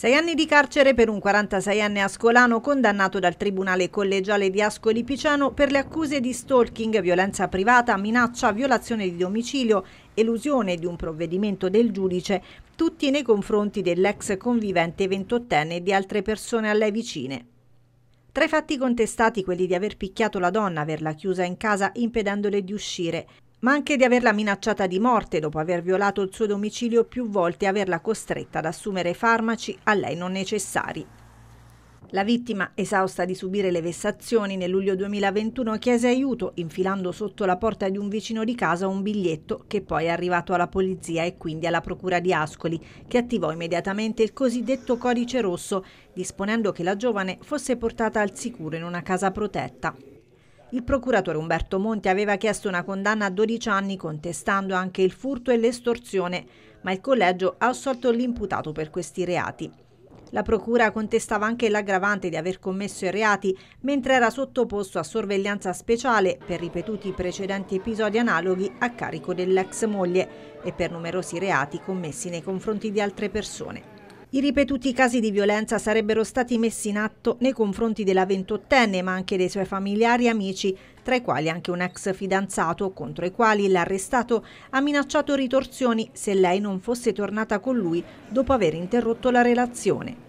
Sei anni di carcere per un 46enne ascolano condannato dal Tribunale Collegiale di Ascoli Piceno per le accuse di stalking, violenza privata, minaccia, violazione di domicilio, elusione di un provvedimento del giudice, tutti nei confronti dell'ex convivente 28enne e di altre persone a lei vicine. Tra i fatti contestati quelli di aver picchiato la donna, averla chiusa in casa impedendole di uscire, ma anche di averla minacciata di morte dopo aver violato il suo domicilio più volte e averla costretta ad assumere farmaci a lei non necessari. La vittima, esausta di subire le vessazioni, nel luglio 2021 chiese aiuto infilando sotto la porta di un vicino di casa un biglietto che poi è arrivato alla polizia e quindi alla procura di Ascoli, che attivò immediatamente il cosiddetto codice rosso, disponendo che la giovane fosse portata al sicuro in una casa protetta. Il procuratore Umberto Monti aveva chiesto una condanna a 12 anni contestando anche il furto e l'estorsione, ma il collegio ha assolto l'imputato per questi reati. La procura contestava anche l'aggravante di aver commesso i reati mentre era sottoposto a sorveglianza speciale per ripetuti precedenti episodi analoghi a carico dell'ex moglie e per numerosi reati commessi nei confronti di altre persone. I ripetuti casi di violenza sarebbero stati messi in atto nei confronti della ventottenne, ma anche dei suoi familiari e amici, tra i quali anche un ex fidanzato, contro i quali l'arrestato ha minacciato ritorsioni se lei non fosse tornata con lui dopo aver interrotto la relazione.